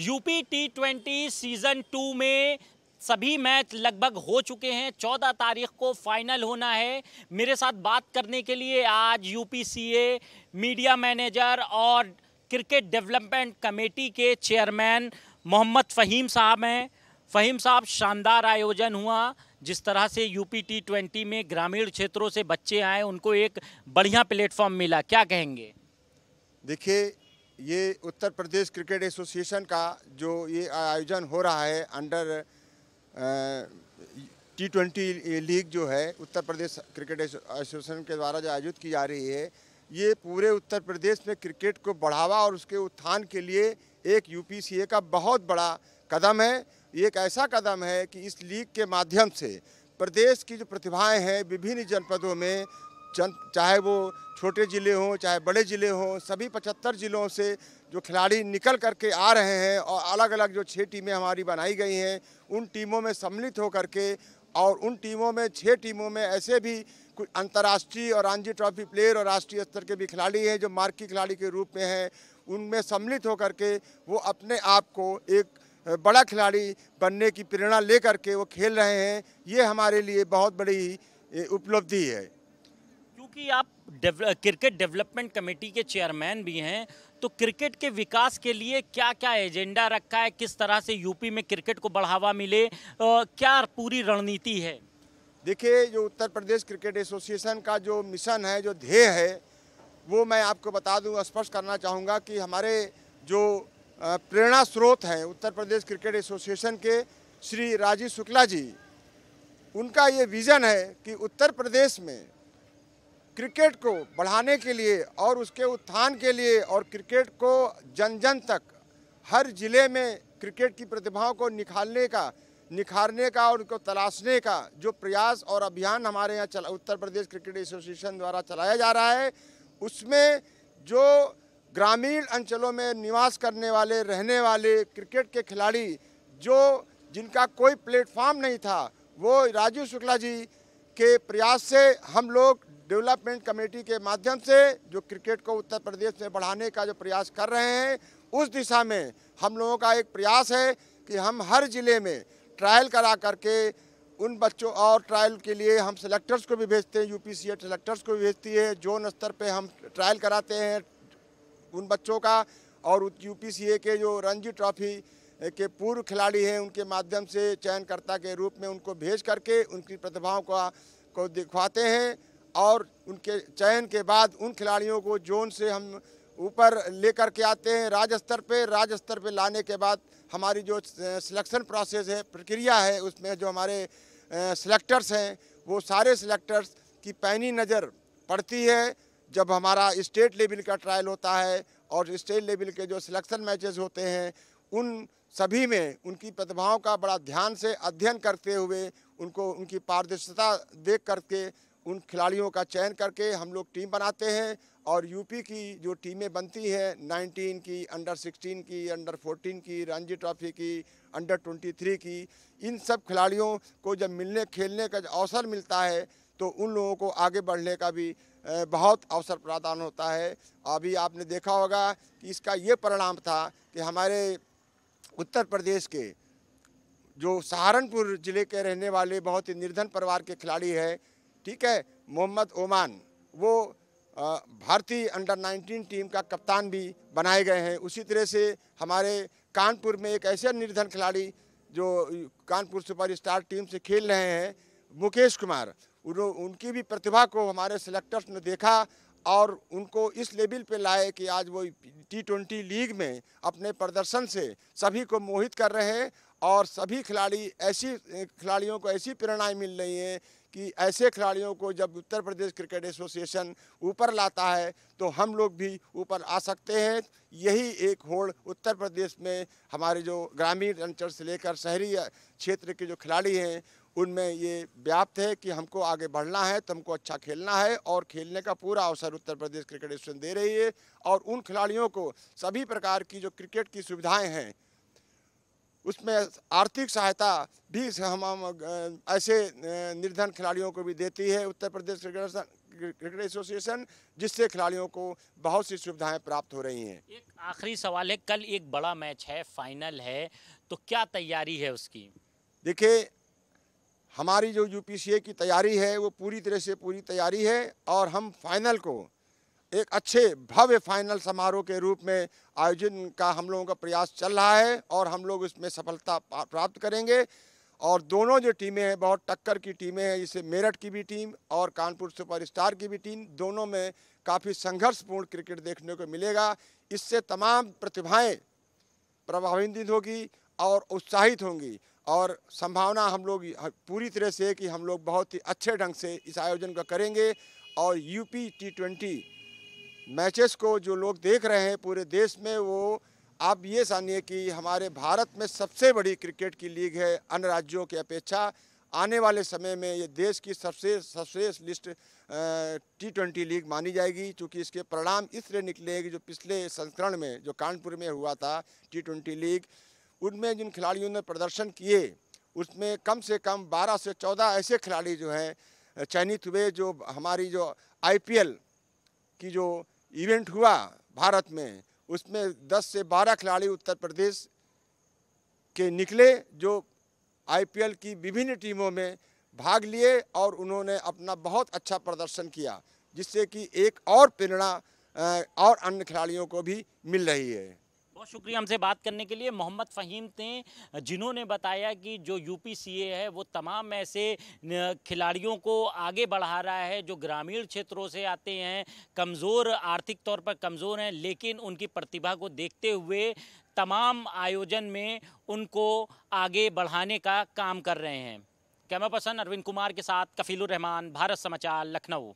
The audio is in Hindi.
UP T twenty season two में सभी मैच लगभग हो चुके हैं चौदह तारीख को फाइनल होना है मेरे साथ बात करने के लिए आज यूपीसीए मीडिया मैनेजर और क्रिकेट डेवलपमेंट कमेटी के चेयरमैन मोहम्मद फ़हीम साहब हैं फ़हीम साहब शानदार आयोजन हुआ जिस तरह से यूपी टी ट्वेंटी में ग्रामीण क्षेत्रों से बच्चे आए उनको एक बढ़िया प्लेटफॉर्म मिला क्या कहेंगे देखिए ये उत्तर प्रदेश क्रिकेट एसोसिएशन का जो ये आयोजन हो रहा है अंडर टी ट्वेंटी लीग जो है उत्तर प्रदेश क्रिकेट एसोसिएशन के द्वारा जो आयोजित की जा रही है ये पूरे उत्तर प्रदेश में क्रिकेट को बढ़ावा और उसके उत्थान के लिए एक यूपीसीए का बहुत बड़ा कदम है एक ऐसा कदम है कि इस लीग के माध्यम से प्रदेश की जो प्रतिभाएं हैं विभिन्न जनपदों में जन चाहे वो छोटे ज़िले हों चाहे बड़े ज़िले हों सभी पचहत्तर ज़िलों से जो खिलाड़ी निकल करके आ रहे हैं और अलग अलग जो छः टीमें हमारी बनाई गई हैं उन टीमों में सम्मिलित होकर के और उन टीमों में छः टीमों में ऐसे भी कुछ अंतर्राष्ट्रीय और रणजी ट्रॉफी प्लेयर और राष्ट्रीय स्तर के भी खिलाड़ी हैं जो मार्की खिलाड़ी के रूप में हैं उनमें सम्मिलित होकर के वो अपने आप को एक बड़ा खिलाड़ी बनने की प्रेरणा लेकर के वो खेल रहे हैं ये हमारे लिए बहुत बड़ी उपलब्धि है चूंकि आप डेवल, क्रिकेट डेवलपमेंट कमेटी के चेयरमैन भी हैं तो क्रिकेट के विकास के लिए क्या क्या एजेंडा रखा है किस तरह से यूपी में क्रिकेट को बढ़ावा मिले आ, क्या पूरी रणनीति है देखिए जो उत्तर प्रदेश क्रिकेट एसोसिएशन का जो मिशन है जो ध्येय है वो मैं आपको बता दूँ स्पष्ट करना चाहूँगा कि हमारे जो प्रेरणा स्रोत हैं उत्तर प्रदेश क्रिकेट एसोसिएशन के श्री राजीव शुक्ला जी उनका ये विज़न है कि उत्तर प्रदेश में क्रिकेट को बढ़ाने के लिए और उसके उत्थान के लिए और क्रिकेट को जन जन तक हर ज़िले में क्रिकेट की प्रतिभाओं को निखालने का निखारने का और उनको तलाशने का जो प्रयास और अभियान हमारे यहाँ चला उत्तर प्रदेश क्रिकेट एसोसिएशन द्वारा चलाया जा रहा है उसमें जो ग्रामीण अंचलों में निवास करने वाले रहने वाले क्रिकेट के खिलाड़ी जो जिनका कोई प्लेटफॉर्म नहीं था वो राजीव शुक्ला जी के प्रयास से हम लोग डेवलपमेंट कमेटी के माध्यम से जो क्रिकेट को उत्तर प्रदेश में बढ़ाने का जो प्रयास कर रहे हैं उस दिशा में हम लोगों का एक प्रयास है कि हम हर ज़िले में ट्रायल करा करके उन बच्चों और ट्रायल के लिए हम सेलेक्टर्स को भी भेजते हैं सी सेलेक्टर्स को भी भेजती है जोन स्तर पे हम ट्रायल कराते हैं उन बच्चों का और यूपीसीए के जो रणजी ट्रॉफी के पूर्व खिलाड़ी हैं उनके माध्यम से चयनकर्ता के रूप में उनको भेज करके उनकी प्रतिभाओं का को दिखवाते हैं और उनके चयन के बाद उन खिलाड़ियों को जोन से हम ऊपर लेकर के आते हैं राज्य स्तर पर राज्य स्तर पर लाने के बाद हमारी जो सिलेक्शन प्रोसेस है प्रक्रिया है उसमें जो हमारे सिलेक्टर्स हैं वो सारे सिलेक्टर्स की पैनी नज़र पड़ती है जब हमारा स्टेट लेवल का ट्रायल होता है और स्टेट लेवल के जो सिलेक्शन मैचेस होते हैं उन सभी में उनकी प्रतिभाओं का बड़ा ध्यान से अध्ययन करते हुए उनको उनकी पारदर्शिता देख करके उन खिलाड़ियों का चयन करके हम लोग टीम बनाते हैं और यूपी की जो टीमें बनती हैं 19 की अंडर 16 की अंडर 14 की रणजी ट्रॉफी की अंडर 23 की इन सब खिलाड़ियों को जब मिलने खेलने का अवसर मिलता है तो उन लोगों को आगे बढ़ने का भी बहुत अवसर प्रदान होता है अभी आपने देखा होगा कि इसका ये परिणाम था कि हमारे उत्तर प्रदेश के जो सहारनपुर ज़िले के रहने वाले बहुत ही निर्धन परिवार के खिलाड़ी हैं ठीक है मोहम्मद ओमान वो भारतीय अंडर 19 टीम का कप्तान भी बनाए गए हैं उसी तरह से हमारे कानपुर में एक ऐसे निर्धन खिलाड़ी जो कानपुर सुपर स्टार टीम से खेल रहे हैं मुकेश कुमार उन उनकी भी प्रतिभा को हमारे सेलेक्टर्स ने देखा और उनको इस लेवल पे लाए कि आज वो टी ट्वेंटी लीग में अपने प्रदर्शन से सभी को मोहित कर रहे हैं और सभी खिलाड़ी ऐसी खिलाड़ियों को ऐसी प्रेरणाएँ मिल रही हैं कि ऐसे खिलाड़ियों को जब उत्तर प्रदेश क्रिकेट एसोसिएशन ऊपर लाता है तो हम लोग भी ऊपर आ सकते हैं यही एक होड़ उत्तर प्रदेश में हमारे जो ग्रामीण अंचल से लेकर शहरी क्षेत्र के जो खिलाड़ी हैं उनमें ये व्याप्त है कि हमको आगे बढ़ना है तो हमको अच्छा खेलना है और खेलने का पूरा अवसर उत्तर प्रदेश क्रिकेट एसोसिएशन दे रही है और उन खिलाड़ियों को सभी प्रकार की जो क्रिकेट की सुविधाएँ हैं उसमें आर्थिक सहायता भी हम, ऐसे निर्धन खिलाड़ियों को भी देती है उत्तर प्रदेश क्रिकेट एसोसिएशन जिससे खिलाड़ियों को बहुत सी सुविधाएं प्राप्त हो रही हैं एक आखिरी सवाल है कल एक बड़ा मैच है फाइनल है तो क्या तैयारी है उसकी देखिए हमारी जो यूपीसीए की तैयारी है वो पूरी तरह से पूरी तैयारी है और हम फाइनल को एक अच्छे भव्य फाइनल समारोह के रूप में आयोजन का हम लोगों का प्रयास चल रहा है और हम लोग इसमें सफलता प्राप्त करेंगे और दोनों जो टीमें हैं बहुत टक्कर की टीमें हैं जैसे मेरठ की भी टीम और कानपुर सुपरस्टार की भी टीम दोनों में काफ़ी संघर्षपूर्ण क्रिकेट देखने को मिलेगा इससे तमाम प्रतिभाएं प्रभावित होगी और उत्साहित होंगी और संभावना हम लोग पूरी तरह से कि हम लोग बहुत ही अच्छे ढंग से इस आयोजन का करेंगे और यूपी टी ट्वेंटी मैचेस को जो लोग देख रहे हैं पूरे देश में वो आप ये जानिए कि हमारे भारत में सबसे बड़ी क्रिकेट की लीग है अन्य राज्यों की अपेक्षा आने वाले समय में ये देश की सबसे सबसे लिस्ट टी ट्वेंटी लीग मानी जाएगी क्योंकि इसके परिणाम इसलिए निकलेगी जो पिछले संस्करण में जो कानपुर में हुआ था टी ट्वेंटी लीग उनमें जिन खिलाड़ियों ने प्रदर्शन किए उसमें कम से कम 12 से 14 ऐसे खिलाड़ी जो हैं चयनित हुए जो हमारी जो आईपीएल की जो इवेंट हुआ भारत में उसमें 10 से 12 खिलाड़ी उत्तर प्रदेश के निकले जो आईपीएल की विभिन्न टीमों में भाग लिए और उन्होंने अपना बहुत अच्छा प्रदर्शन किया जिससे कि एक और प्रेरणा और अन्य खिलाड़ियों को भी मिल रही है बहुत शुक्रिया हमसे बात करने के लिए मोहम्मद फ़हीम थे जिन्होंने बताया कि जो यूपीसीए है वो तमाम ऐसे खिलाड़ियों को आगे बढ़ा रहा है जो ग्रामीण क्षेत्रों से आते हैं कमज़ोर आर्थिक तौर पर कमज़ोर हैं लेकिन उनकी प्रतिभा को देखते हुए तमाम आयोजन में उनको आगे बढ़ाने का काम कर रहे हैं कैमरा पर्सन अरविंद कुमार के साथ कफीलुर रहमान भारत समाचार लखनऊ